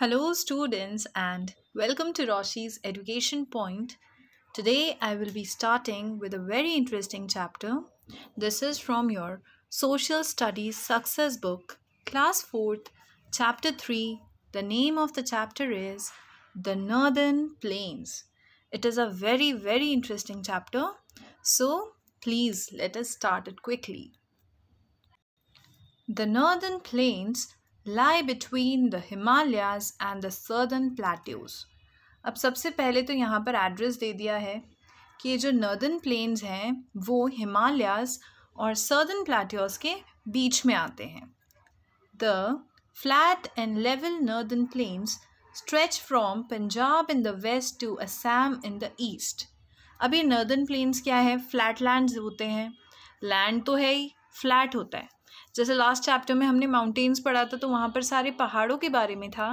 Hello, students, and welcome to Roshi's Education Point. Today, I will be starting with a very interesting chapter. This is from your Social Studies Success Book, Class 4th, Chapter 3. The name of the chapter is The Northern Plains. It is a very, very interesting chapter. So, please let us start it quickly. The Northern Plains lie between the Himalayas and the southern plateaus. अब सबसे पहले तो यहाँ पर address दे दिया है कि ये जो नर्दर्न प्लेन्स हैं वो हिमालयाज और सर्दर्न प्लेट्योस के बीच में आते हैं the flat and level northern plains stretch from Punjab in the west to Assam in the east अभी नर्दर्न प्लेन्स क्या है फ्लैट लैंड होते हैं लैंड तो है ही फ्लैट होता है जैसे लास्ट चैप्टर में हमने माउंटेन्स पढ़ा था तो वहाँ पर सारे पहाड़ों के बारे में था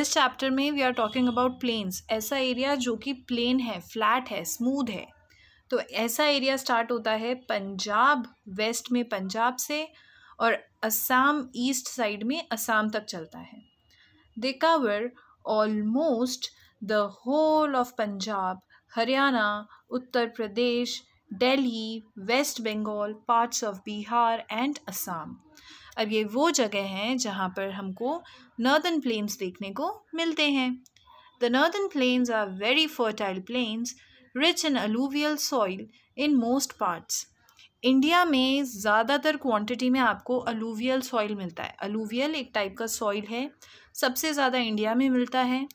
इस चैप्टर में we are talking about plains ऐसा एरिया जो कि प्लेन है फ्लैट है स्मूद है तो ऐसा एरिया स्टार्ट होता है पंजाब वेस्ट में पंजाब से और असम ईस्ट साइड में असम तक चलता है they cover almost the whole of Punjab Haryana Uttar Pradesh Delhi West Bengal parts of Bihar and Assam अब ये वो जगह हैं जहाँ पर हमको नॉर्दर्न प्लेन्स देखने को मिलते हैं the northern plains are very fertile plains rich in alluvial soil in most parts India में ज़्यादातर क्वांटिटी में आपको अलूवियल सॉइल मिलता है अलूवियल एक टाइप का सॉइल है सबसे ज़्यादा इंडिया में मिलता है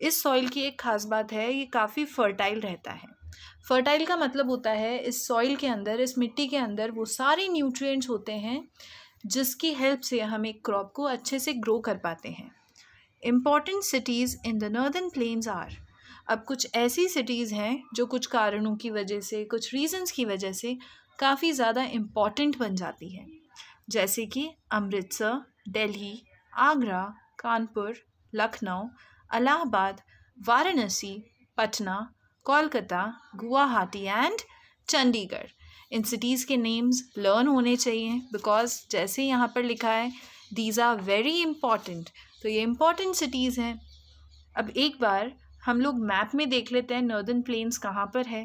इस सॉइल की एक ख़ास बात है ये काफ़ी फर्टाइल रहता है फर्टाइल का मतलब होता है इस सॉइल के अंदर इस मिट्टी के अंदर वो सारे न्यूट्रिएंट्स होते हैं जिसकी हेल्प से हम एक क्रॉप को अच्छे से ग्रो कर पाते हैं important cities in the northern plains are अब कुछ ऐसी सिटीज़ हैं जो कुछ कारणों की वजह से कुछ रीजंस की वजह से काफ़ी ज़्यादा इम्पॉर्टेंट बन जाती है जैसे कि अमृतसर दिल्ली आगरा कानपुर लखनऊ अलाहाबाद वाराणसी पटना कोलकाता गुवाहाटी एंड चंडीगढ़ इन सिटीज़ के नेम्स लर्न होने चाहिए बिकॉज जैसे यहाँ पर लिखा है दीज आर वेरी इम्पॉर्टेंट तो ये इम्पॉर्टेंट सिटीज़ हैं अब एक बार हम लोग मैप में देख लेते हैं नॉर्दर्न प्लेन्स कहाँ पर है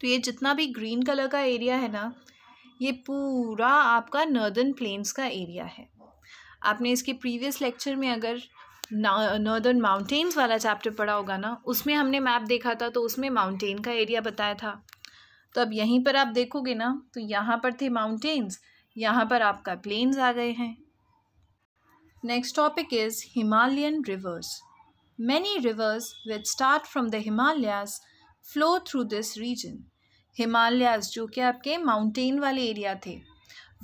तो ये जितना भी ग्रीन कलर का एरिया है ना ये पूरा आपका नर्दर्न प्लेन्स का एरिया है आपने इसके प्रीवियस लेक्चर में अगर नॉर्दर्न माउंटेन्स वाला चैप्टर पढ़ा होगा ना उसमें हमने मैप देखा था तो उसमें माउंटेन का एरिया बताया था तो अब यहीं पर आप देखोगे ना तो यहाँ पर थे माउंटेन्स यहाँ पर आपका प्लेन्स आ गए हैं next topic is Himalayan rivers many rivers which start from the Himalayas flow through this region Himalayas जो कि आपके माउंटेन वाले एरिया थे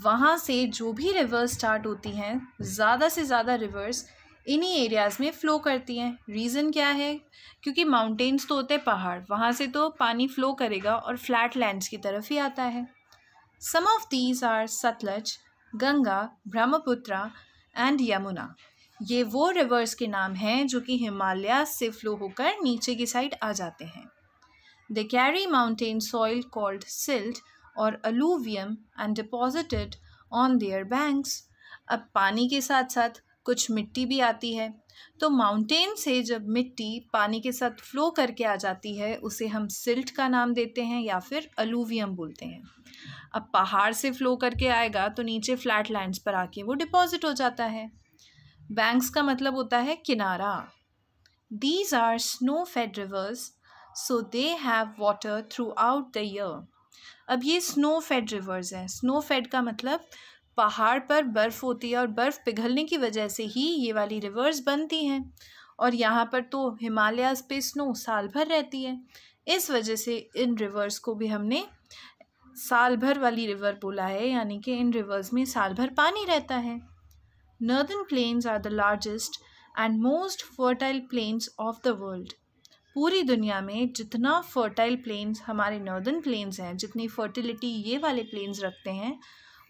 वहाँ से जो भी रिवर्स स्टार्ट होती हैं ज़्यादा से ज़्यादा रिवर्स इन्हीं एरियाज़ में फ़्लो करती हैं रीज़न क्या है क्योंकि माउंटेन्स तो होते हैं पहाड़ वहाँ से तो पानी फ़्लो करेगा और फ्लैट लैंड्स की तरफ ही आता है some of these are Sutlej Ganga Brahmaputra and Yamuna ये वो रिवर्स के नाम हैं जो कि हिमालय से फ्लो होकर नीचे की साइड आ जाते हैं they carry mountain soil called silt और alluvium and deposited on their banks अब पानी के साथ साथ कुछ मिट्टी भी आती है तो माउंटेन से जब मिट्टी पानी के साथ फ्लो करके आ जाती है उसे हम सिल्ट का नाम देते हैं या फिर अलूवियम बोलते हैं अब पहाड़ से फ्लो करके आएगा तो नीचे फ्लैट लैंड्स पर आके वो डिपॉजिट हो जाता है बैंक्स का मतलब होता है किनारा these are snow fed rivers so they have water throughout the year अब ये स्नो फेड रिवर्स हैं स्नो फेड का मतलब पहाड़ पर बर्फ़ होती है और बर्फ़ पिघलने की वजह से ही ये वाली रिवर्स बनती हैं और यहाँ पर तो हिमालय पे स्नो साल भर रहती है इस वजह से इन रिवर्स को भी हमने साल भर वाली रिवर बोला है यानी कि इन रिवर्स में साल भर पानी रहता है northern plains are the largest and most fertile plains of the world पूरी दुनिया में जितना फर्टाइल प्लेन्स हमारे नॉर्दर्न प्लेन्स हैं जितनी फर्टिलिटी ये वाले प्लेन्स रखते हैं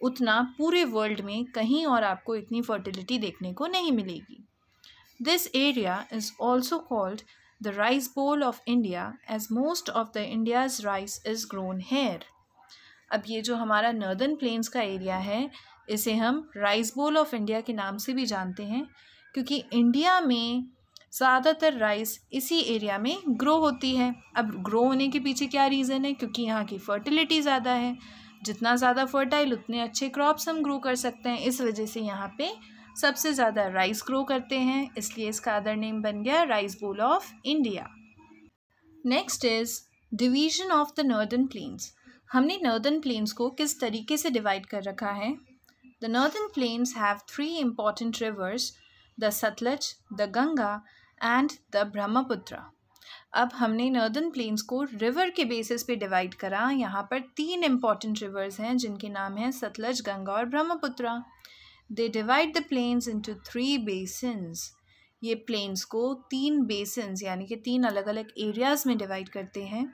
उतना पूरे वर्ल्ड में कहीं और आपको इतनी फर्टिलिटी देखने को नहीं मिलेगी this area is also called the rice bowl of India as most of the India's rice is grown here अब ये जो हमारा नर्दर्न प्लेन्स का एरिया है इसे हम राइस बोल ऑफ इंडिया के नाम से भी जानते हैं क्योंकि इंडिया में ज़्यादातर राइस इसी एरिया में ग्रो होती है अब ग्रो होने के पीछे क्या रीज़न है क्योंकि यहाँ की फर्टिलिटी ज़्यादा है जितना ज़्यादा फर्टाइल उतने अच्छे क्रॉप्स हम ग्रो कर सकते हैं इस वजह से यहाँ पे सबसे ज़्यादा राइस ग्रो करते हैं इसलिए इसका अदर नेम बन गया rice bowl of India next is division of the northern plains हमने नॉर्दर्न प्लेन्स को किस तरीके से डिवाइड कर रखा है the northern plains have three important rivers the Sutlej the Ganga and the Brahmaputra अब हमने नर्दर्न प्लेन्स को रिवर के बेसिस पे डिवाइड करा यहाँ पर तीन इम्पॉर्टेंट रिवर्स हैं जिनके नाम हैं सतलज गंगा और Brahmaputra they divide the plains into three basins ये प्लेन्स को तीन बेसन्स यानी कि तीन अलग अलग एरियाज़ में डिवाइड करते हैं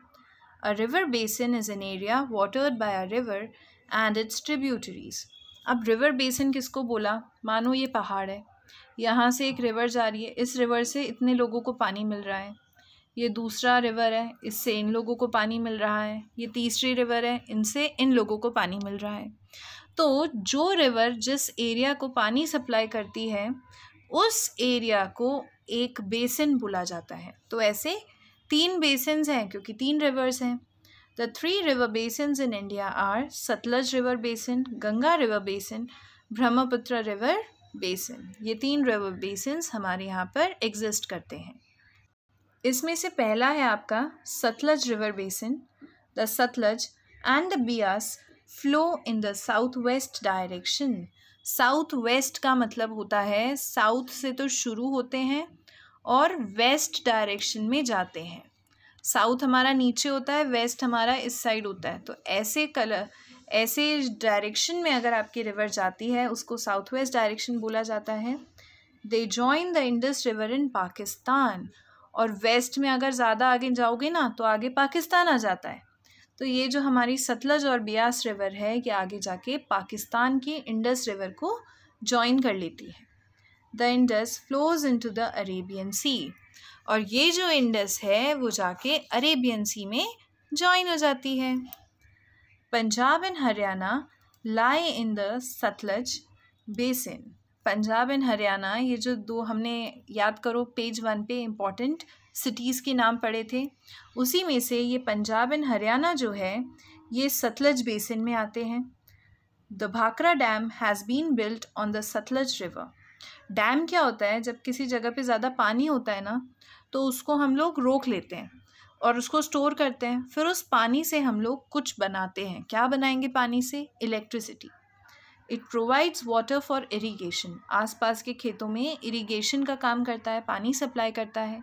a river basin is an area watered by a river and its tributaries अब रिवर बेसन किसको बोला मानो ये पहाड़ है यहाँ से एक रिवर जा रही है इस रिवर से इतने लोगों को पानी मिल रहा है ये दूसरा रिवर है इससे इन लोगों को पानी मिल रहा है ये तीसरी रिवर है इनसे इन लोगों को पानी मिल रहा है तो जो रिवर जिस एरिया को पानी सप्लाई करती है उस एरिया को एक बेसिन बोला जाता है तो ऐसे तीन बेसिन हैं क्योंकि तीन रिवर्स हैं the three river basin in India are Sutlej river basin Ganga river basin Brahmaputra river basin ये तीन रिवर बेसिन हमारे यहाँ पर एग्जिस्ट करते हैं इसमें से पहला है आपका Sutlej river basin the Sutlej and the Beas flow in the south west direction south west का मतलब होता है साउथ से तो शुरू होते हैं और वेस्ट डायरेक्शन में जाते हैं साउथ हमारा नीचे होता है वेस्ट हमारा इस साइड होता है तो ऐसे कलर ऐसे डायरेक्शन में अगर आपकी रिवर जाती है उसको साउथ वेस्ट डायरेक्शन बोला जाता है they join the Indus river in Pakistan और वेस्ट में अगर ज़्यादा आगे जाओगे ना तो आगे पाकिस्तान आ जाता है तो ये जो हमारी सतलज और ब्यास रिवर है ये आगे जाके पाकिस्तान की इंडस रिवर को ज्वाइन कर लेती है the Indus flows into the Arabian sea और ये जो इंडस है वो जाके अरेबियन सी में ज्वाइन हो जाती है Punjab and Haryana lie in the Sutlej basin Punjab and Haryana ये जो दो हमने याद करो पेज वन पे इम्पॉर्टेंट सिटीज़ के नाम पड़े थे उसी में से ये पंजाब एंड हरियाणा जो है ये सतलज बेसिन में आते हैं the Bhakra dam has been built on the Sutlej river dam क्या होता है जब किसी जगह पे ज़्यादा पानी होता है ना तो उसको हम लोग रोक लेते हैं और उसको स्टोर करते हैं फिर उस पानी से हम लोग कुछ बनाते हैं क्या बनाएंगे पानी से electricity it provides water for irrigation आसपास के खेतों में इरीगेशन का काम करता है पानी सप्लाई करता है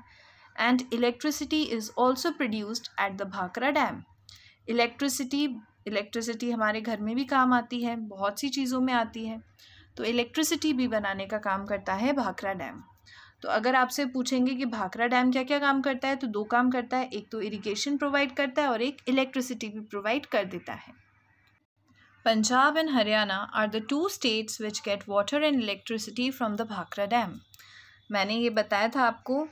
and electricity is also produced at the Bhakra dam electricity electricity हमारे घर में भी काम आती है बहुत सी चीज़ों में आती है तो इलेक्ट्रिसिटी भी बनाने का काम करता है भाखरा डैम तो अगर आपसे पूछेंगे कि भाखरा डैम क्या क्या काम करता है तो दो काम करता है एक तो इरीगेशन प्रोवाइड करता है और एक इलेक्ट्रिसिटी भी प्रोवाइड कर देता है Punjab and Haryana are the two states which get water and electricity from the Bhakra dam. मैंने ये बताया था आपको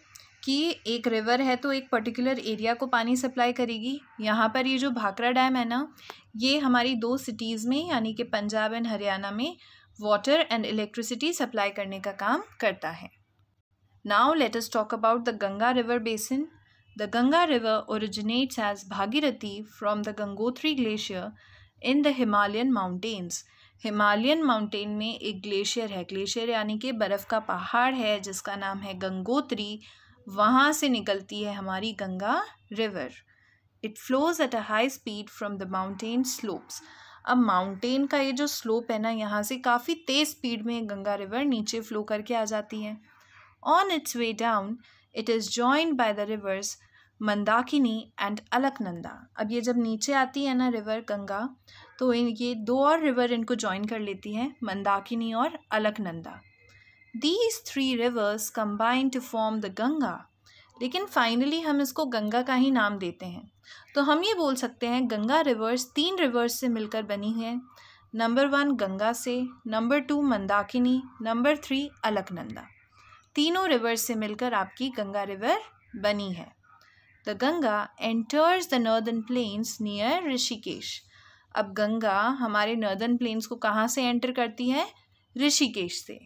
कि एक रिवर है तो एक पर्टिकुलर एरिया को पानी सप्लाई करेगी यहाँ पर ये जो भाखरा डैम है ना ये हमारी दो सिटीज़ में यानी कि पंजाब एंड हरियाणा में वाटर एंड इलेक्ट्रिसिटी सप्लाई करने का काम करता है now let us talk about the Ganga river basin the Ganga river originates as Bhagirathi from the Gangotri glacier in the Himalayan mountains Himalayan mountain में एक ग्लेशियर है ग्लेशियर यानी कि बर्फ़ का पहाड़ है जिसका नाम है गंगोत्री वहाँ से निकलती है हमारी Ganga river it flows at a high speed from the mountain slopes अब माउंटेन का ये जो स्लोप है ना यहाँ से काफ़ी तेज़ स्पीड में गंगा रिवर नीचे फ्लो करके आ जाती है on its way down it is joined by the rivers Mandakini and Alaknanda अब ये जब नीचे आती है ना रिवर गंगा तो ये दो और रिवर इनको ज्वाइन कर लेती हैं मंदाकिनी और Alaknanda these three rivers combine to form the Ganga लेकिन फाइनली हम इसको गंगा का ही नाम देते हैं तो हम ये बोल सकते हैं गंगा रिवर्स तीन रिवर्स से मिलकर बनी है नंबर वन गंगा से number two Mandakini number three Alaknanda तीनों रिवर्स से मिलकर आपकी गंगा रिवर बनी है The Ganga enters the northern plains near Rishikesh. अब गंगा हमारे नॉर्दर्न प्लेन्स को कहाँ से एंटर करती है ऋषिकेश से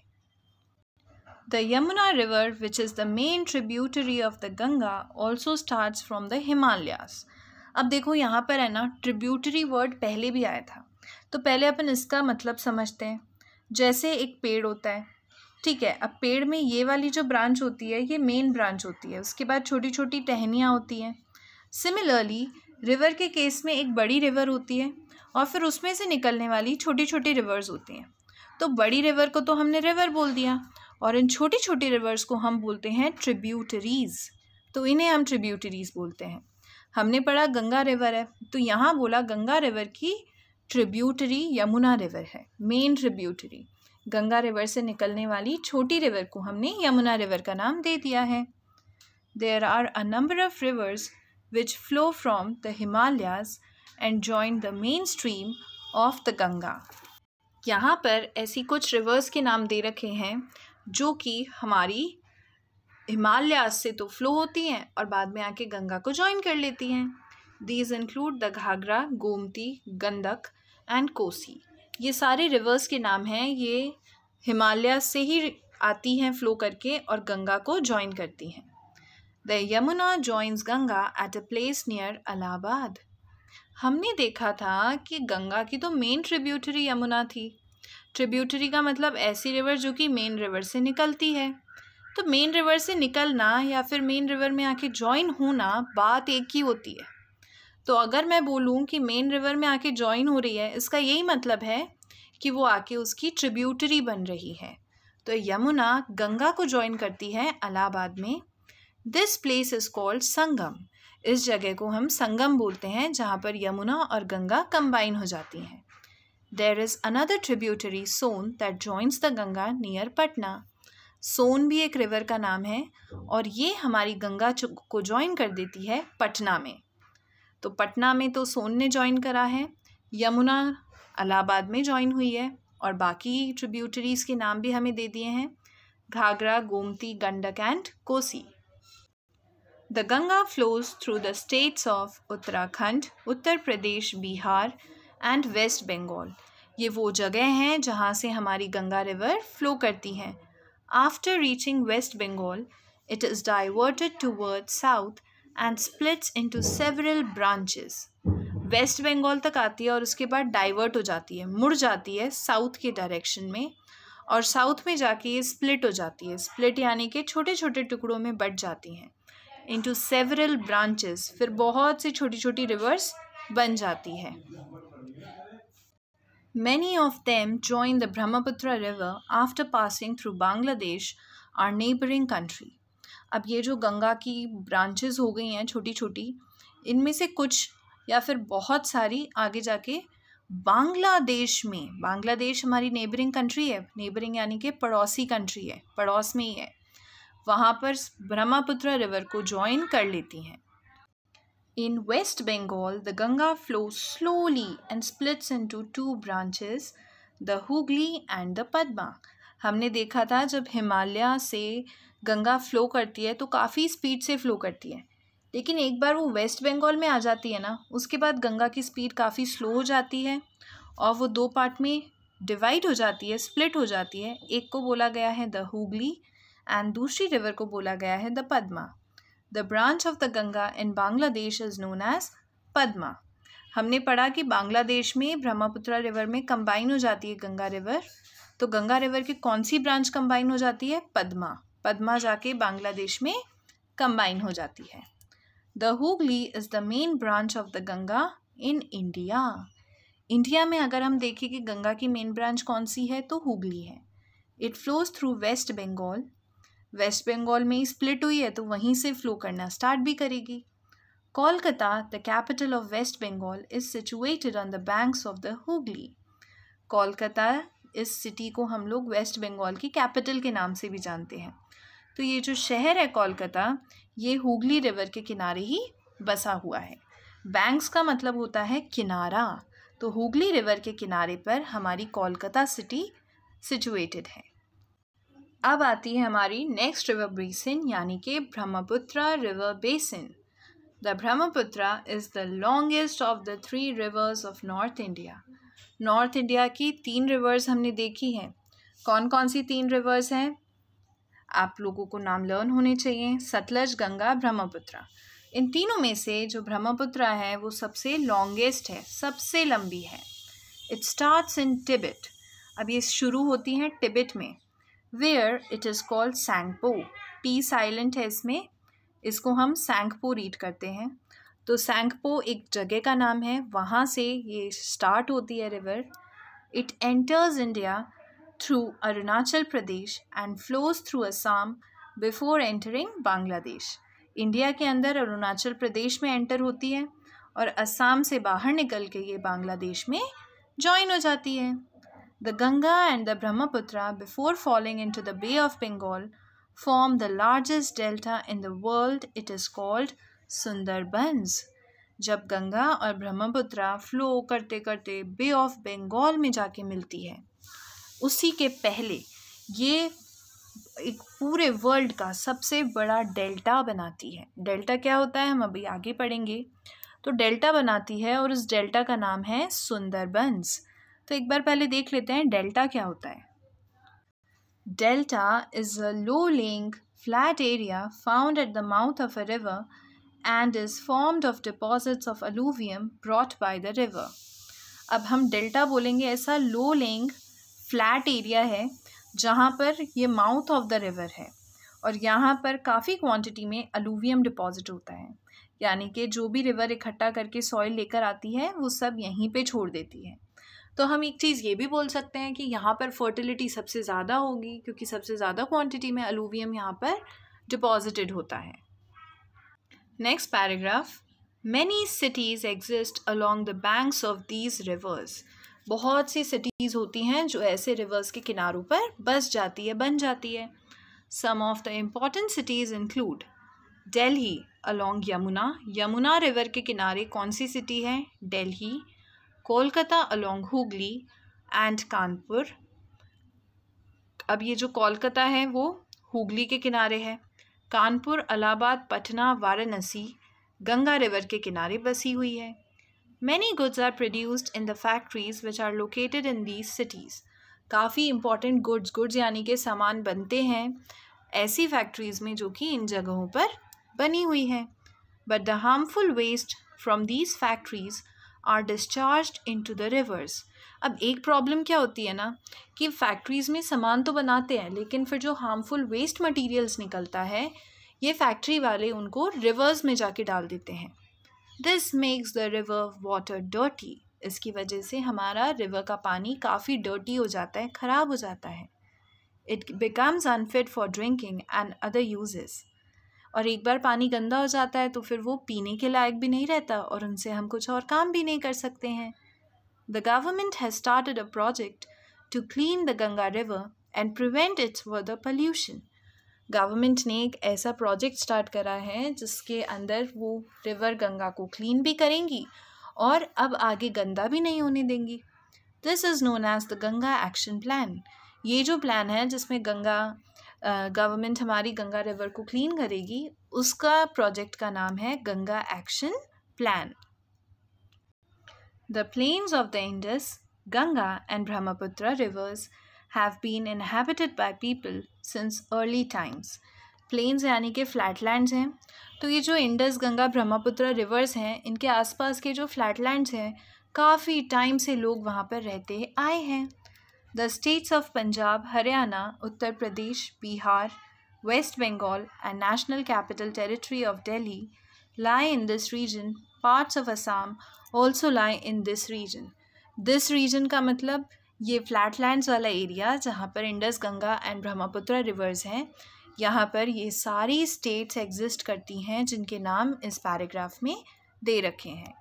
the Yamuna river which is the main tributary of the Ganga also starts from the Himalayas अब देखो यहाँ पर है ना ट्रिब्यूटरी वर्ड पहले भी आया था तो पहले अपन इसका मतलब समझते हैं जैसे एक पेड़ होता है ठीक है अब पेड़ में ये वाली जो ब्रांच होती है ये मेन ब्रांच होती है उसके बाद छोटी छोटी टहनियाँ होती हैं सिमिलरली रिवर के केस में एक बड़ी रिवर होती है और फिर उसमें से निकलने वाली छोटी छोटी रिवर्स होती हैं तो बड़ी रिवर को तो हमने रिवर बोल दिया और इन छोटी छोटी रिवर्स को हम बोलते हैं ट्रिब्यूटरीज़ तो इन्हें हम ट्रिब्यूटरीज़ बोलते हैं हमने पढ़ा गंगा रिवर है तो यहाँ बोला गंगा रिवर की ट्रिब्यूटरी यमुना रिवर है मेन ट्रिब्यूटरी गंगा रिवर से निकलने वाली छोटी रिवर को हमने यमुना रिवर का नाम दे दिया है there are a number of rivers which flow from the Himalayas and join the main stream of the Ganga यहाँ पर ऐसी कुछ रिवर्स के नाम दे रखे हैं जो कि हमारी हिमालयाज से तो फ्लो होती हैं और बाद में आके गंगा को ज्वाइन कर लेती हैं these include the Ghaghara Gomti Gandak and Kosi ये सारे रिवर्स के नाम हैं ये हिमालय से ही आती हैं फ्लो करके और गंगा को ज्वाइन करती हैं the Yamuna joins Ganga at a place near Allahabad हमने देखा था कि गंगा की तो मेन ट्रिब्यूटरी यमुना थी ट्रिब्यूटरी का मतलब ऐसी रिवर जो कि मेन रिवर से निकलती है तो मेन रिवर से निकलना या फिर मेन रिवर में आके ज्वाइन होना बात एक ही होती है तो अगर मैं बोलूँ कि मेन रिवर में आके ज्वाइन हो रही है इसका यही मतलब है कि वो आके उसकी ट्रिब्यूटरी बन रही है तो यमुना गंगा को ज्वाइन करती है अलाहाबाद में this place is called Sangam इस जगह को हम संगम बोलते हैं जहाँ पर यमुना और गंगा कंबाइन हो जाती हैं there is another tributary Son that joins the Ganga near Patna Son भी एक रिवर का नाम है और ये हमारी गंगा को ज्वाइन कर देती है पटना में तो पटना में तो सोन ने ज्वाइन करा है यमुना अलाहाबाद में ज्वाइन हुई है और बाकी ट्रिब्यूटरीज़ के नाम भी हमें दे दिए हैं Ghaghara Gomti Gandak and Kosi the Ganga flows through the states of Uttarakhand Uttar Pradesh Bihar and West Bengal ये वो जगह हैं जहाँ से हमारी गंगा रिवर फ्लो करती हैं after reaching West Bengal it is diverted toward south and splits into several branches West Bengal तक आती है और उसके बाद डाइवर्ट हो जाती है मुड़ जाती है साउथ के डायरेक्शन में और साउथ में जाके ये स्प्लिट हो जाती है स्प्लिट यानी कि छोटे छोटे टुकड़ों में बट जाती हैं इनटू सेवरल ब्रांचेस फिर बहुत सी छोटी छोटी रिवर्स बन जाती है many of them join the Brahmaputra river after passing through Bangladesh or neighbouring country अब ये जो गंगा की ब्रांचेस हो गई हैं छोटी छोटी इनमें से कुछ या फिर बहुत सारी आगे जाके बांग्लादेश में बांग्लादेश हमारी नेबरिंग कंट्री है नेबरिंग यानी कि पड़ोसी कंट्री है पड़ोस में ही है वहाँ पर ब्रह्मपुत्र रिवर को ज्वाइन कर लेती हैं in waste Bengal the Ganga flow slowly and splits into two branches the Hooghly and the Padma हमने देखा था जब हिमालय से गंगा फ़्लो करती है तो काफ़ी स्पीड से फ़्लो करती है लेकिन एक बार वो वेस्ट बंगाल में आ जाती है ना उसके बाद गंगा की स्पीड काफ़ी स्लो हो जाती है और वो दो पार्ट में डिवाइड हो जाती है स्प्लिट हो जाती है एक को बोला गया है द हुगली एंड दूसरी रिवर को बोला गया है the Padma the branch of the Ganga in Bangladesh is known as Padma हमने पढ़ा कि बांग्लादेश में ब्रह्मपुत्रा रिवर में कंबाइन हो जाती है गंगा रिवर तो गंगा रिवर की कौन सी ब्रांच कंबाइन हो जाती है पद्मा पद्मा जाके बांग्लादेश में कंबाइन हो जाती है the Hooghly is the main branch of the Ganga in India India में अगर हम देखें कि गंगा की मेन ब्रांच कौन सी है तो हुगली है it flows through West Bengal waste Bengal में स्प्लिट हुई है तो वहीं से फ्लो करना स्टार्ट भी करेगी Kolkata the capital of waste Bengal is situated on the banks of the Hooghly Kolkata इस सिटी को हम लोग वेस्ट बंगाल की कैपिटल के नाम से भी जानते हैं तो ये जो शहर है कोलकाता ये हुगली रिवर के किनारे ही बसा हुआ है बैंक्स का मतलब होता है किनारा तो हुगली रिवर के किनारे पर हमारी कोलकाता सिटी सिचुएटेड है अब आती है हमारी नेक्स्ट रिवर बेसिन यानी कि Brahmaputra river basin the Brahmaputra is the longest of the three rivers of north India north India की तीन रिवर्स हमने देखी हैं कौन कौन सी तीन रिवर्स हैं आप लोगों को नाम लर्न होने चाहिए सतलज गंगा ब्रह्मपुत्रा इन तीनों में से जो ब्रह्मपुत्रा है वो सबसे लॉन्गेस्ट है सबसे लंबी है इट स्टार्ट्स इन टिबिट अब ये शुरू होती हैं टिबिट में where it is called Tsangpo T silent है इसमें इसको हम सैंगपो रीड करते हैं तो सैंगपो एक जगह का नाम है वहाँ से ये स्टार्ट होती है river it enters India through Arunachal Pradesh and flows through Assam before entering Bangladesh. India के अंदर अरुणाचल प्रदेश में एंटर होती है और असम से बाहर निकल के ये बांग्लादेश में ज्वाइन हो जाती है the Ganga and the Brahmaputra before falling into the bay of Bengal form the largest delta in the world it is called Sundarbans जब गंगा और ब्रह्मपुत्रा फ्लो करते करते बे ऑफ बंगाल में जाके मिलती है उसी के पहले ये एक पूरे वर्ल्ड का सबसे बड़ा डेल्टा बनाती है डेल्टा क्या होता है हम अभी आगे पढ़ेंगे तो डेल्टा बनाती है और उस डेल्टा का नाम है सुंदरबंस तो एक बार पहले देख लेते हैं डेल्टा क्या होता है delta is a low lying flat area found at the mouth of a river and is formed of deposits of alluvium brought by the river अब हम डेल्टा बोलेंगे ऐसा लो लिंग फ्लैट एरिया है जहाँ पर ये माउथ ऑफ द रिवर है और यहाँ पर काफ़ी क्वांटिटी में अलूवियम डिपॉजिट होता है यानी कि जो भी रिवर इकट्ठा करके सॉइल लेकर आती है वो सब यहीं पे छोड़ देती है तो हम एक चीज़ ये भी बोल सकते हैं कि यहाँ पर फर्टिलिटी सबसे ज़्यादा होगी क्योंकि सबसे ज़्यादा क्वांटिटी में अलूवियम यहाँ पर डिपॉजिटेड होता है next paragraph many cities exist along the banks of these rivers बहुत सी सिटीज़ होती हैं जो ऐसे रिवर्स के किनारों पर बस जाती है बन जाती है some of the important cities include Delhi along Yamuna Yamuna river के किनारे कौन सी सिटी है दिल्ली कोलकाता अलोंग हुगली एंड कानपुर अब ये जो कोलकाता है वो हुगली के किनारे है कानपुर अलाहाबाद पटना वाराणसी गंगा रिवर के किनारे बसी हुई है Many goods are produced in the factories which are located in these cities. काफ़ी इम्पॉर्टेंट गुड्स गुड्स यानी कि सामान बनते हैं ऐसी फैक्ट्रीज में जो कि इन जगहों पर बनी हुई हैं but the harmful waste from these factories are discharge into the rivers अब एक प्रॉब्लम क्या होती है ना कि फैक्ट्रीज़ में सामान तो बनाते हैं लेकिन फिर जो हार्मफुल वेस्ट मटीरियल्स निकलता है ये फैक्ट्री वाले उनको रिवर्स में जाके डाल देते हैं this makes the river water dirty इसकी वजह से हमारा रिवर का पानी काफ़ी डर्टी हो जाता है ख़राब हो जाता है it becomes unfit for drinking and other uses और एक बार पानी गंदा हो जाता है तो फिर वो पीने के लायक भी नहीं रहता और उनसे हम कुछ और काम भी नहीं कर सकते हैं the government has started a project to clean the Ganga river and prevent its the pollution government ने एक ऐसा प्रोजेक्ट स्टार्ट करा है जिसके अंदर वो रिवर गंगा को क्लीन भी करेंगी और अब आगे गंदा भी नहीं होने देंगी this is known as the Ganga action plan ये जो प्लान है जिसमें गंगा गवर्नमेंट हमारी गंगा रिवर को क्लीन करेगी उसका प्रोजेक्ट का नाम है Ganga action plan the plains of the Indus Ganga and Brahmaputra rivers have been inhabited by people since early times plains यानी कि फ्लैट फ्लैटलैंड्स हैं तो ये जो इंडस गंगा ब्रह्मपुत्र रिवर्स हैं इनके आसपास के जो फ्लैट फ्लैटलैंड्स हैं काफ़ी टाइम से लोग वहाँ पर रहते आए हैं the states of Punjab Haryana Uttar Pradesh Bihar West Bengal and National Capital Territory of Delhi lie in this region parts of Assam also lie in this region this region का मतलब ये फ्लैट लैंड्स वाला एरिया जहाँ पर इंडस गंगा एंड ब्रह्मपुत्र रिवर्स हैं यहाँ पर ये सारी स्टेट्स एग्जिस्ट करती हैं जिनके नाम इस पैराग्राफ में दे रखे हैं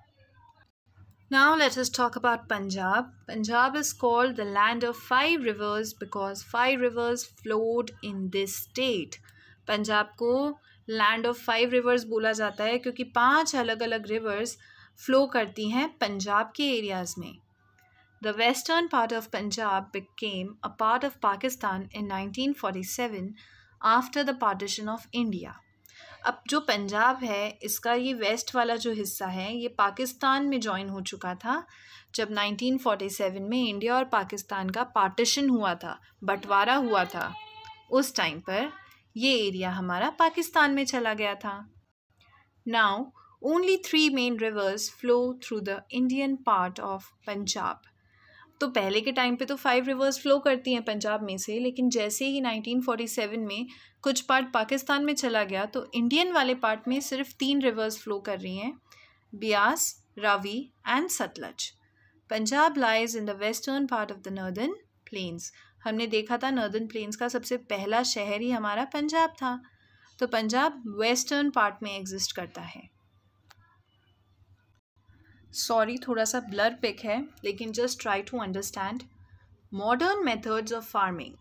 now let us talk about Punjab Punjab is called the land of five rivers because five rivers flowed in this state Punjab को लैंड ऑफ फाइव रिवर्स बोला जाता है क्योंकि पांच अलग अलग रिवर्स फ्लो करती हैं पंजाब के एरियाज़ में The western part of Punjab became a part of Pakistan in 1947 after the partition of India अब जो पंजाब है इसका ये वेस्ट वाला जो हिस्सा है ये पाकिस्तान में ज्वाइन हो चुका था जब 1947 में इंडिया और पाकिस्तान का पार्टीशन हुआ था बंटवारा हुआ था उस टाइम पर ये एरिया हमारा पाकिस्तान में चला गया था now only three main rivers flow through the Indian part of Punjab तो पहले के टाइम पे तो फाइव रिवर्स फ्लो करती हैं पंजाब में से लेकिन जैसे ही 1947 में कुछ पार्ट पाकिस्तान में चला गया तो इंडियन वाले पार्ट में सिर्फ तीन रिवर्स फ्लो कर रही हैं Beas Ravi and Sutlej Punjab lies in the western part of the northern plains हमने देखा था नर्दर्न प्लेन्स का सबसे पहला शहर ही हमारा पंजाब था तो पंजाब वेस्टर्न पार्ट में एग्जिस्ट करता है सॉरी थोड़ा सा ब्लर पिक है लेकिन just try to understand modern methods of farming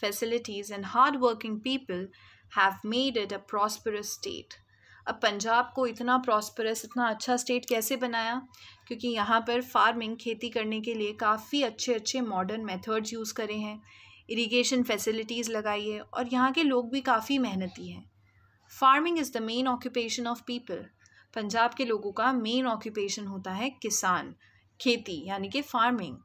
facilities and hard working people have made it a prosperous state अब पंजाब को इतना प्रॉस्परस इतना अच्छा स्टेट कैसे बनाया क्योंकि यहाँ पर फार्मिंग खेती करने के लिए काफ़ी अच्छे अच्छे मॉडर्न मेथड्स यूज़ करे हैं इरिगेशन फैसिलिटीज़ लगाई है और यहाँ के लोग भी काफ़ी मेहनती हैं farming is the main occupation of people Punjab के लोगों का मेन ऑक्यूपेशन होता है किसान खेती यानी कि farming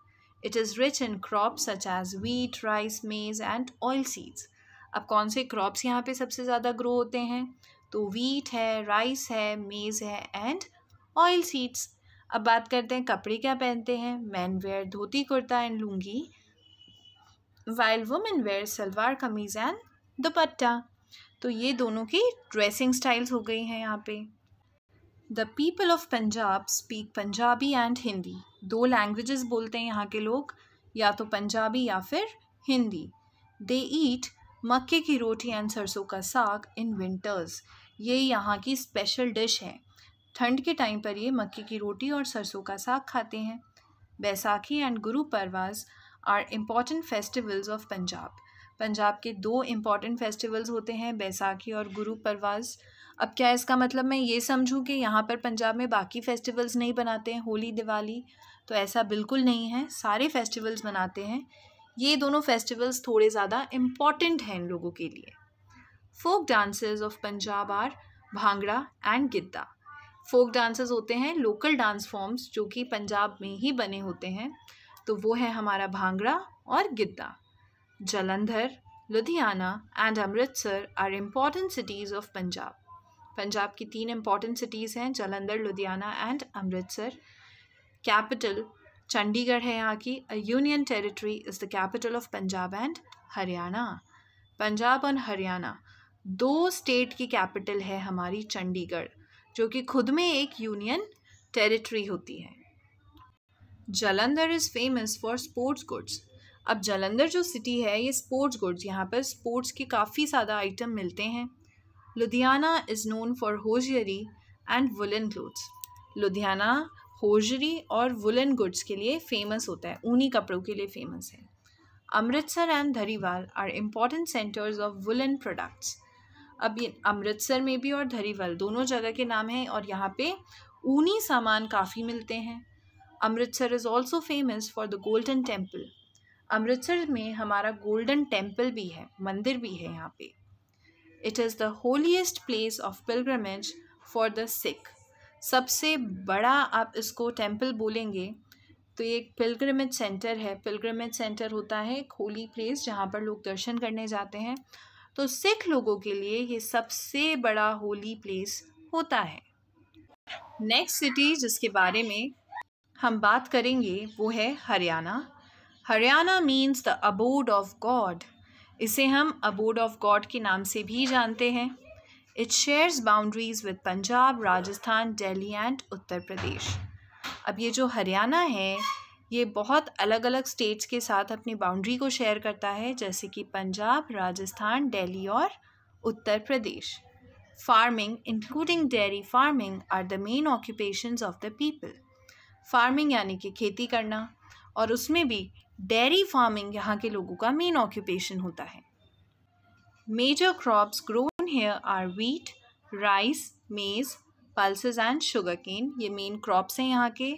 it is rich in crop such as wheat rice maize and oil seeds अब कौन से क्रॉप्स यहाँ पे सबसे ज़्यादा ग्रो होते हैं तो वीट है राइस है मेज़ है एंड ऑयल सीड्स अब बात करते हैं कपड़े क्या पहनते हैं man wear dhoti kurta and lungi while women wear salwar kameez and दुपट्टा तो ये दोनों की ड्रेसिंग स्टाइल्स हो गई हैं यहाँ पे the people of Punjab speak Punjabi and Hindi दो लैंग्वेजेस बोलते हैं यहाँ के लोग या तो पंजाबी या फिर हिंदी दे ईट मक्के की रोटी एंड सरसों का साग इन विंटर्स ये यहाँ की स्पेशल डिश है ठंड के टाइम पर ये मक्के की रोटी और सरसों का साग खाते हैं बैसाखी एंड गुरु परवाज are important festivals of Punjab Punjab के दो इम्पॉर्टेंट फेस्टिवल्स होते हैं बैसाखी और गुरु परवाज़ अब क्या इसका मतलब मैं ये समझूँ कि यहाँ पर पंजाब में बाकी फेस्टिवल्स नहीं बनाते हैं होली दिवाली तो ऐसा बिल्कुल नहीं है सारे फेस्टिवल्स मनाते हैं ये दोनों फेस्टिवल्स थोड़े ज़्यादा इम्पॉर्टेंट हैं इन लोगों के लिए folk dances of Punjab are bhangra and giddha folk dances होते हैं लोकल डांस फॉर्म्स जो कि पंजाब में ही बने होते हैं तो वो है हमारा भांगड़ा और giddha Jalandhar Ludhiana and Amritsar are important cities of Punjab Punjab की तीन इम्पॉर्टेंट सिटीज़ हैं जलंधर लुधियाना एंड अमृतसर कैपिटल चंडीगढ़ है यहाँ की a union territory is the capital of Punjab and Haryana Punjab और हरियाणा दो स्टेट की कैपिटल है हमारी चंडीगढ़ जो कि खुद में एक यूनियन टेरिटरी होती है Jalandhar is famous for sports goods अब जलंधर जो सिटी है ये स्पोर्ट्स गुड्स यहाँ पर स्पोर्ट्स के काफ़ी ज़्यादा आइटम मिलते हैं Ludhiana is known for hosiery and woollen clothes. Ludhiana hosiery और वुलन गुड्स के लिए फेमस होता है ऊनी कपड़ों के लिए फेमस है Amritsar and Dhariwal are important centres of woollen products अब ये अमृतसर में भी और धरीवाल दोनों जगह के नाम हैं और यहाँ पे ऊनी सामान काफ़ी मिलते हैं Amritsar is also famous for the golden temple Amritsar में हमारा गोल्डन टेम्पल भी है मंदिर भी है यहाँ पे it is the holiest place of pilgrimage for the Sikh सबसे बड़ा आप इसको टेम्पल बोलेंगे तो ये एक पिलग्रमेज सेंटर है पिलग्रमेज सेंटर होता है एक होली प्लेस जहाँ पर लोग दर्शन करने जाते हैं तो सिख लोगों के लिए ये सबसे बड़ा होली प्लेस होता है नेक्स्ट सिटी जिसके बारे में हम बात करेंगे वो है Haryana Haryana means the abode of god इसे हम अबोड ऑफ गॉड के नाम से भी जानते हैं it shares boundaries with Punjab Rajasthan Delhi and Uttar Pradesh अब ये जो हरियाणा है ये बहुत अलग अलग स्टेट्स के साथ अपनी बाउंड्री को शेयर करता है जैसे कि पंजाब राजस्थान डेली और Uttar Pradesh farming including dairy farming are the main occupation of the people farming यानी कि खेती करना और उसमें भी डेयरी फार्मिंग यहाँ के लोगों का मेन ऑक्यूपेशन होता है major crops grown here are wheat rice maize pulses and sugarcane ये मेन क्रॉप्स हैं यहाँ के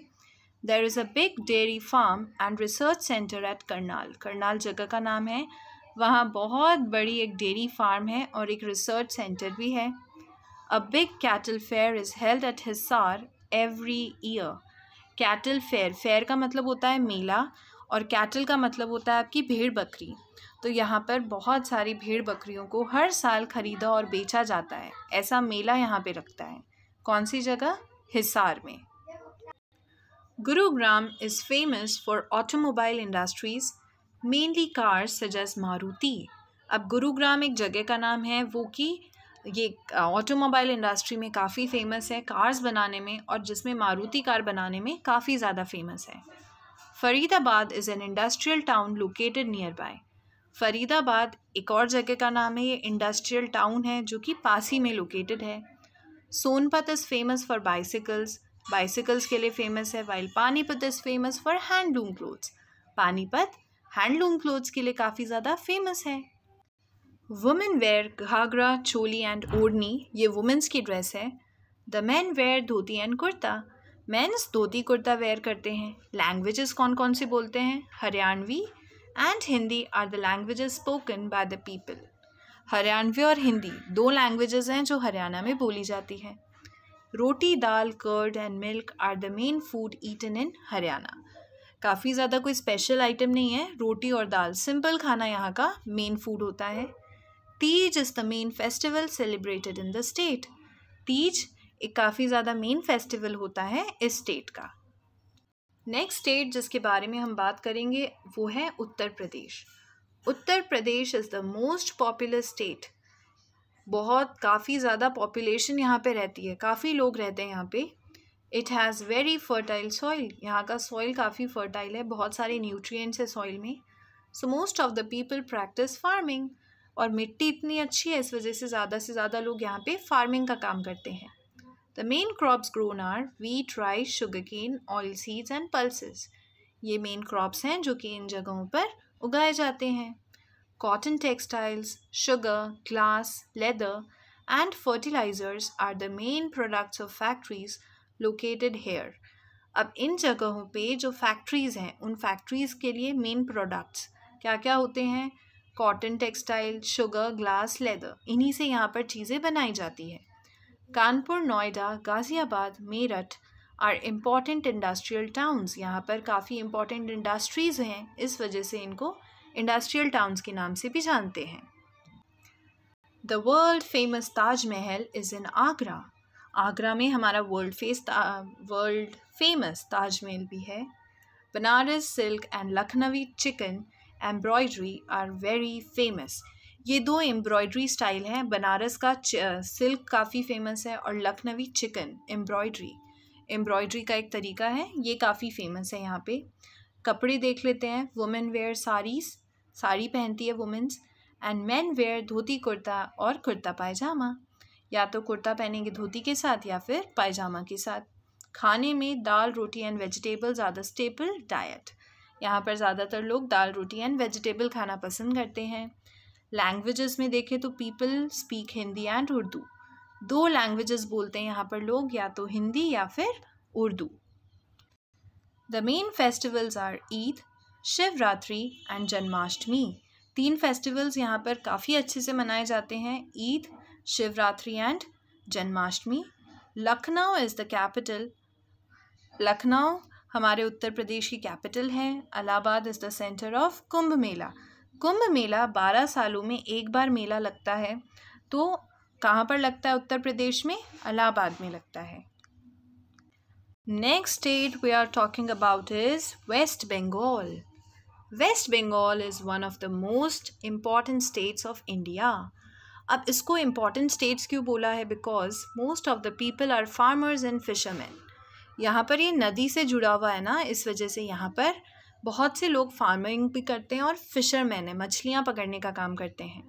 there is a big dairy farm and research centre at Karnal Karnal जगह का नाम है वहाँ बहुत बड़ी एक डेयरी फार्म है और एक रिसर्च सेंटर भी है a big cattle fair is held at Hisar every year cattle fair fair का मतलब होता है मेला और कैटल का मतलब होता है आपकी भेड़ बकरी तो यहाँ पर बहुत सारी भेड़ बकरियों को हर साल ख़रीदा और बेचा जाता है ऐसा मेला यहाँ पे रखता है कौन सी जगह हिसार में Gurugram is famous for automobile industries mainly car सजेस मारुति अब गुरुग्राम एक जगह का नाम है वो कि ये ऑटोमोबाइल इंडस्ट्री में काफ़ी फेमस है कार्स बनाने में और जिसमें मारुति कार बनाने में काफ़ी ज़्यादा फेमस है Faridabad is an industrial town located near by Faridabad एक और जगह का नाम है ये इंडस्ट्रियल टाउन है जो कि पासी में लोकेटेड है Sonipat is famous for bicycles bicycles के लिए फेमस है while Panipat is famous for handloom clothes Panipat handloom clothes के लिए काफ़ी ज़्यादा फेमस है women wear ghagra choli and odhni ये वुमेंस की ड्रेस है the man wear dhoti and kurta men's dhoti kurta wear करते हैं लैंग्वेजेस कौन कौन सी बोलते हैं Haryanvi and Hindi are the languages spoken by the people Haryanvi और हिंदी दो लैंग्वेजेस हैं जो हरियाणा में बोली जाती है roti dal curd and milk are the main food eaten in Haryana काफ़ी ज़्यादा कोई स्पेशल आइटम नहीं है रोटी और दाल सिंपल खाना यहाँ का मेन फूड होता है Teej is the main festival celebrated in the state Teej एक काफ़ी ज़्यादा मेन फेस्टिवल होता है इस स्टेट का नेक्स्ट स्टेट जिसके बारे में हम बात करेंगे वो है Uttar Pradesh Uttar Pradesh is the most popular state बहुत काफ़ी ज़्यादा पॉपुलेशन यहाँ पे रहती है काफ़ी लोग रहते हैं यहाँ पे it has very fertile soil यहाँ का सॉइल काफ़ी फर्टाइल है बहुत सारे न्यूट्रिएंट्स है सॉइल में so most of the people practice farming और मिट्टी इतनी अच्छी है इस वजह से ज़्यादा से ज़्यादा लोग यहाँ पे फार्मिंग का काम करते हैं The main crops grown are wheat, rice, sugarcane, oil seeds and pulses. ये main crops हैं जो कि इन जगहों पर उगाए जाते हैं cotton textiles, sugar, glass, leather, and fertilizers are the main products of factories located here. अब इन जगहों पे जो factories हैं उन factories के लिए main products क्या क्या होते हैं Cotton textile, sugar, glass, leather इन्हीं से यहाँ पर चीज़ें बनाई जाती हैं Kanpur Noida Ghaziabad Meerut are important industrial towns यहाँ पर काफ़ी इम्पॉर्टेंट इंडस्ट्रीज़ हैं इस वजह से इनको इंडस्ट्रियल टाउन्स के नाम से भी जानते हैं the world famous Taj Mahal is in Agra Agra में हमारा world face world famous Taj Mahal भी है Banaras silk and Lakhnavi chikan embroidery are very famous ये दो एम्ब्रॉयड्री स्टाइल हैं बनारस का सिल्क काफ़ी फेमस है और लखनवी चिकन एम्ब्रॉयड्री एम्ब्रॉयड्री का एक तरीका है ये काफ़ी फेमस है यहाँ पे कपड़े देख लेते हैं वुमेन वेयर साड़ीज़ साड़ी पहनती है women and man wear dhoti kurta और कुर्ता पायजामा या तो कुर्ता पहनेंगे धोती के साथ या फिर पायजामा के साथ खाने में दाल रोटी एंड वेजिटेबल ज़्यादा स्टेपल डाइट यहाँ पर ज़्यादातर लोग दाल रोटी एंड वेजिटेबल खाना पसंद करते हैं लैंग्वेजेस में देखें तो people speak Hindi and Urdu दो लैंग्वेजेस बोलते हैं यहाँ पर लोग या तो हिंदी या फिर Urdu the main festivals are Eid Shivratri and Janmashtami तीन फेस्टिवल्स यहाँ पर काफ़ी अच्छे से मनाए जाते हैं Eid Shivratri and Janmashtami Lucknow is the capital Lucknow हमारे उत्तर प्रदेश की कैपिटल है Allahabad is the centre of Kumbh Mela Kumbh Mela बारह सालों में एक बार मेला लगता है तो कहाँ पर लगता है उत्तर प्रदेश में अलाहाबाद में लगता है next state we are talking about is West Bengal waste Bengal is one of the most important states of India अब इसको इम्पॉर्टेंट स्टेट्स क्यों बोला है because most of the people are farmers and fisherman यहाँ पर ये नदी से जुड़ा हुआ है ना इस वजह से यहाँ पर बहुत से लोग फार्मिंग भी करते हैं और फिशरमैन है मछलियाँ पकड़ने का काम करते हैं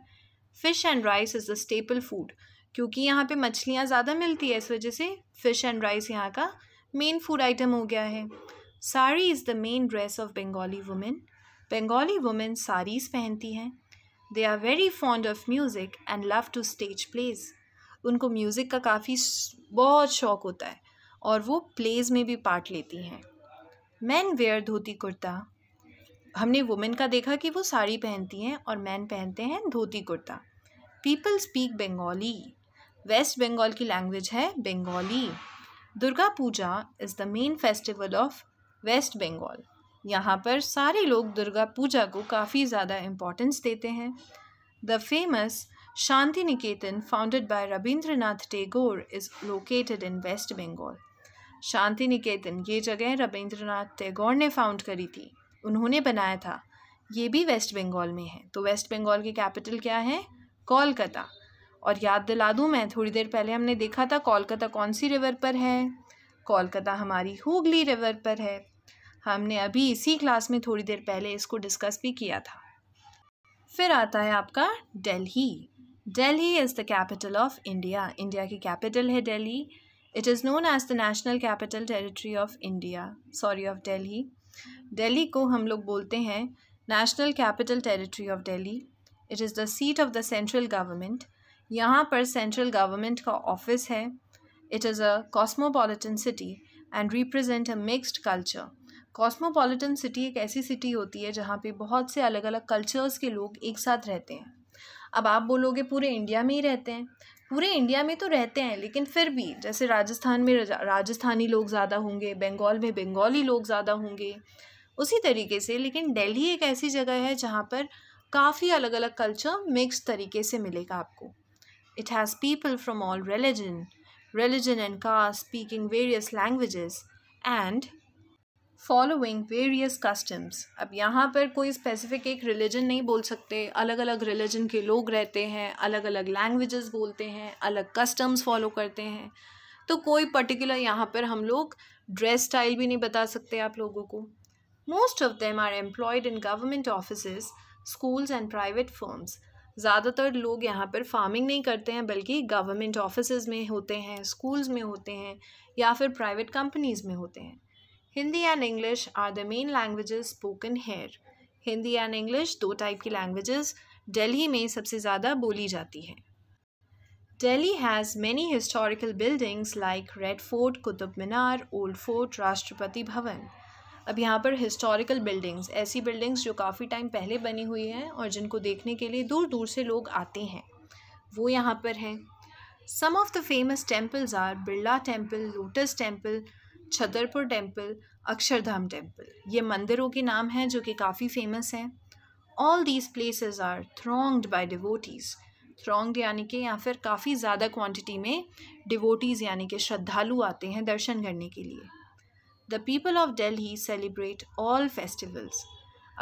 fish and rice is a staple food क्योंकि यहाँ पे मछलियाँ ज़्यादा मिलती है इस वजह से फ़िश एंड राइस यहाँ का मेन फूड आइटम हो गया है sari is the main dress of Bengali women Bengali women saris पहनती हैं they are very fond of music and love to stage plays उनको म्यूज़िक का काफ़ी बहुत शौक होता है और वो प्लेज़ में भी पार्ट लेती हैं मैन वेयर धोती कुर्ता हमने वुमेन का देखा कि वो साड़ी पहनती हैं और मैन पहनते हैं dhoti kurta people speak Bengali West Bengal की लैंग्वेज है Bengali Durga Puja is the main festival of waste Bengal यहाँ पर सारे लोग दुर्गा पूजा को काफ़ी ज़्यादा इम्पोर्टेंस देते हैं the famous Shantiniketan founded by Rabindranath Tagore is located in waste Bengal Shantiniketan ये जगह रविंद्रनाथ टैगोर ने फाउंड करी थी उन्होंने बनाया था ये भी वेस्ट बंगाल में है तो वेस्ट बंगाल की कैपिटल क्या है कोलकाता और याद दिला दूँ मैं थोड़ी देर पहले हमने देखा था कोलकाता कौन सी रिवर पर है कोलकाता हमारी हुगली रिवर पर है हमने अभी इसी क्लास में थोड़ी देर पहले इसको डिस्कस भी किया था फिर आता है आपका Delhi Delhi is the capital of India India की कैपिटल है Delhi It is known as the National Capital Territory of India, sorry of Delhi. Delhi को हम लोग बोलते हैं National Capital Territory of Delhi. It is the seat of the central government. यहाँ पर central government का office है It is a cosmopolitan city and represent a mixed culture. Cosmopolitan city एक ऐसी सिटी होती है जहाँ पे बहुत से अलग अलग कल्चर्स के लोग एक साथ रहते हैं अब आप बोलोगे पूरे इंडिया में ही रहते हैं पूरे इंडिया में तो रहते हैं लेकिन फिर भी जैसे राजस्थान में राजस्थानी लोग ज़्यादा होंगे बंगाल में बंगाली लोग ज़्यादा होंगे उसी तरीके से लेकिन दिल्ली एक ऐसी जगह है जहाँ पर काफ़ी अलग अलग कल्चर मिक्स तरीके से मिलेगा आपको it has people from all religion religion and caste speaking various languages and following various customs अब यहाँ पर कोई स्पेसिफिक एक रिलीजन नहीं बोल सकते अलग अलग रिलीजन के लोग रहते हैं अलग अलग लैंग्वेजेस बोलते हैं अलग कस्टम्स फॉलो करते हैं तो कोई पर्टिकुलर यहाँ पर हम लोग ड्रेस स्टाइल भी नहीं बता सकते आप लोगों को most of them are employed in government office schools and private firms ज़्यादातर लोग यहाँ पर फार्मिंग नहीं करते हैं बल्कि गवर्नमेंट ऑफिस में होते हैं स्कूल्स में होते हैं या फिर प्राइवेट कंपनीज़ में होते हैं Hindi and English are the main languages spoken here Hindi and English दो टाइप की लैंग्वेजेस दिल्ली में सबसे ज़्यादा बोली जाती है Delhi has many historical buildings like Red Fort Qutub Minar Old Fort Rashtrapati Bhavan अब यहाँ पर हिस्टोरिकल बिल्डिंग्स ऐसी बिल्डिंग्स जो काफ़ी टाइम पहले बनी हुई हैं और जिनको देखने के लिए दूर दूर से लोग आते हैं वो यहाँ पर हैं some of the famous temples are Birla temple lotus temple Chhatarpur temple Akshardham temple ये मंदिरों के नाम हैं जो कि काफ़ी फेमस हैं all these places are thronged by devotees thronged यानी कि या फिर काफ़ी ज़्यादा क्वांटिटी में डिवोटीज़ यानी कि श्रद्धालु आते हैं दर्शन करने के लिए the people of Delhi celebrate all festivals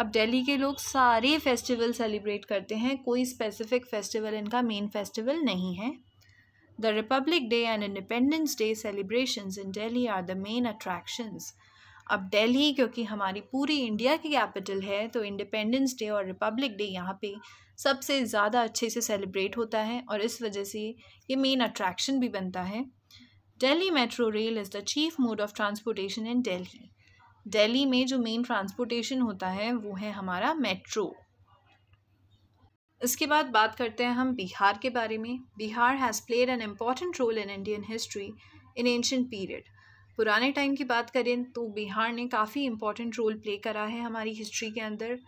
अब दिल्ली के लोग सारे फेस्टिवल सेलिब्रेट करते हैं कोई स्पेसिफिक फेस्टिवल इनका मेन फेस्टिवल नहीं है The Republic Day and Independence Day celebrations in Delhi are the main attractions. अब दिल्ली क्योंकि हमारी पूरी इंडिया की कैपिटल है तो इंडिपेंडेंस डे और रिपब्लिक डे यहाँ पे सबसे ज़्यादा अच्छे से सेलिब्रेट होता है और इस वजह से ये मेन अट्रैक्शन भी बनता है Delhi metro rail is the chief mode of transportation in Delhi Delhi में जो मेन ट्रांसपोर्टेशन होता है वो है हमारा मेट्रो इसके बाद बात करते हैं हम बिहार के बारे में Bihar has played an important role in Indian history in ancient period पुराने टाइम की बात करें तो बिहार ने काफ़ी इम्पॉर्टेंट रोल प्ले करा है हमारी हिस्ट्री के अंदर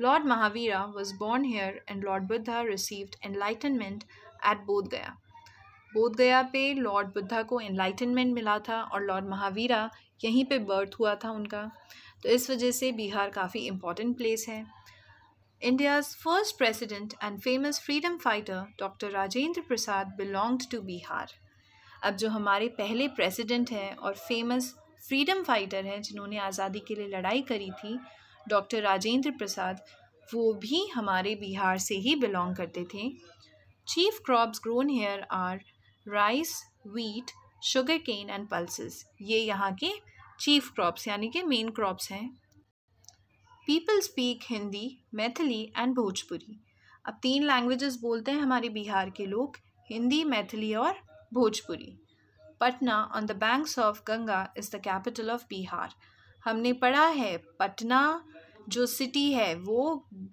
lord Mahavira was born here and lord Buddha received enlightenment at Bodh Gaya बोध गया पे लॉर्ड बुद्धा को एनलाइटनमेंट मिला था और लॉर्ड महावीरा यहीं पे बर्थ हुआ था उनका तो इस वजह से बिहार काफ़ी इम्पॉर्टेंट प्लेस है India's first president and famous freedom fighter doctor Rajendra Prasad belonged to Bihar. अब जो हमारे पहले प्रेसिडेंट हैं और फेमस फ्रीडम फाइटर हैं जिन्होंने आज़ादी के लिए लड़ाई करी थी डॉक्टर राजेंद्र प्रसाद वो भी हमारे बिहार से ही बिलोंग करते थे chief crops grown here are rice wheat sugar cane and pulses ये यहाँ के चीफ क्रॉप्स यानी कि मेन क्रॉप्स हैं people speak Hindi Maithili and Bhojpuri अब तीन लैंग्वेजेस बोलते हैं हमारे बिहार के लोग हिंदी मैथिली और Bhojpuri Patna on the banks of Ganga is the capital of Bihar हमने पढ़ा है पटना जो सिटी है वो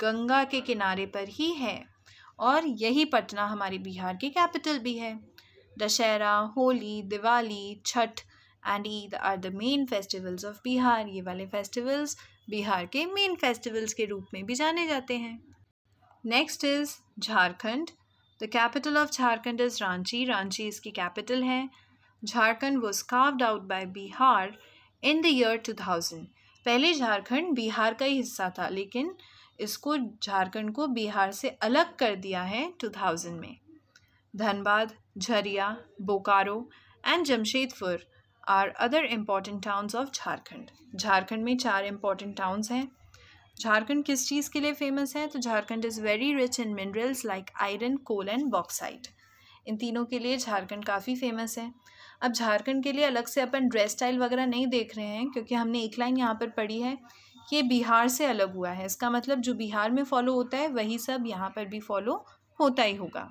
गंगा के किनारे पर ही है और यही पटना हमारे बिहार की कैपिटल भी है Dussehra Holi Diwali Chhath and Eid are the main festivals of Bihar ये वाले फेस्टिवल्स बिहार के मेन फेस्टिवल्स के रूप में भी जाने जाते हैं next is Jharkhand the capital of Jharkhand is Ranchi Ranchi इसकी कैपिटल है Jharkhand was carved out by Bihar in the year thousand पहले झारखंड बिहार का ही हिस्सा था लेकिन इसको झारखंड को बिहार से अलग कर दिया है टू थाउजेंड में Dhanbad Jharia Bokaro and Jamshedpur are other important towns of Jharkhand Jharkhand में चार इम्पॉर्टेंट टाउन्स हैं झारखंड किस चीज़ के लिए फेमस है तो Jharkhand is very rich in minerals like iron coal and bauxite इन तीनों के लिए झारखंड काफ़ी फेमस है अब झारखंड के लिए अलग से अपन ड्रेस स्टाइल वगैरह नहीं देख रहे हैं क्योंकि हमने एक लाइन यहाँ पर पढ़ी है कि ये बिहार से अलग हुआ है इसका मतलब जो बिहार में फॉलो होता है वही सब यहाँ पर भी फॉलो होता ही होगा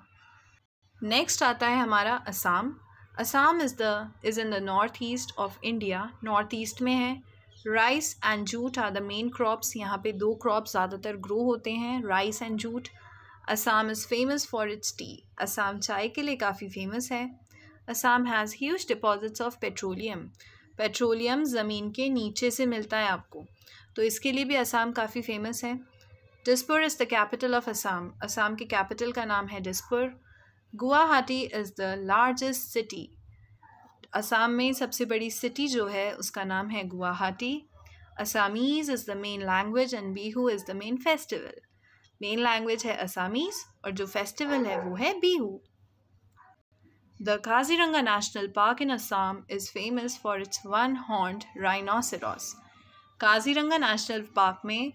नेक्स्ट आता है हमारा Assam Assam is the is in the north east of India north east में है rice and jute are the main crops यहाँ पे दो क्रॉप ज़्यादातर ग्रो होते हैं rice and jute Assam is famous for its tea Assam चाय के लिए काफ़ी फेमस है Assam has huge deposits of petroleum petroleum ज़मीन के नीचे से मिलता है आपको तो इसके लिए भी असम काफ़ी फेमस है Dispur is the capital of Assam Assam के कैपिटल का नाम है Dispur Guwahati is the largest city Assam में सबसे बड़ी सिटी जो है उसका नाम है Guwahati Assamese is the main language and Bihu is the main festival main language है असामीज़ और जो फेस्टिवल है वो है Bihu The Kaziranga National Park in Assam is famous for its one-horned rhinoceros. Kaziranga national park में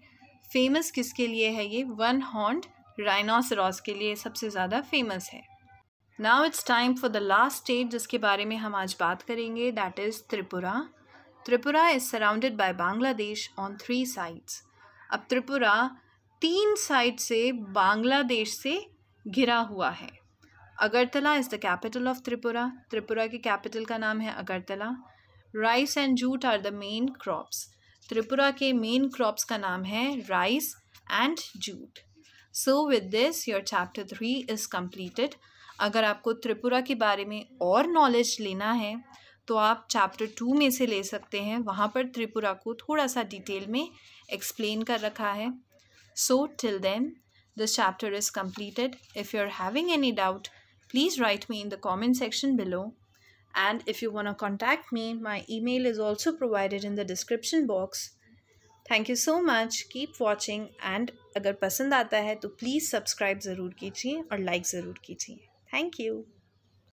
फेमस किसके लिए है ये वन हॉन्ड राइनोसरॉस के लिए सबसे ज़्यादा फेमस है now it's time for the last state जिसके बारे में हम आज बात करेंगे that is Tripura Tripura is surrounded by Bangladesh on three sides अब त्रिपुरा तीन साइड से बांग्लादेश से घिरा हुआ है Agartala is the capital of Tripura Tripura के कैपिटल का नाम है Agartala rice and jute are the main crops Tripura के मेन क्रॉप्स का नाम है rice and jute so with this your chapter three is completed अगर आपको त्रिपुरा के बारे में और नॉलेज लेना है तो आप चैप्टर टू में से ले सकते हैं वहाँ पर त्रिपुरा को थोड़ा सा डिटेल में एक्सप्लेन कर रखा है so till then this chapter is completed if you are having any doubt please write me in the comment section below and if you want contact me my email is also provided in the description box thank you so much keep watching and अगर पसंद आता है तो please subscribe ज़रूर कीजिए और like ज़रूर कीजिए Thank you.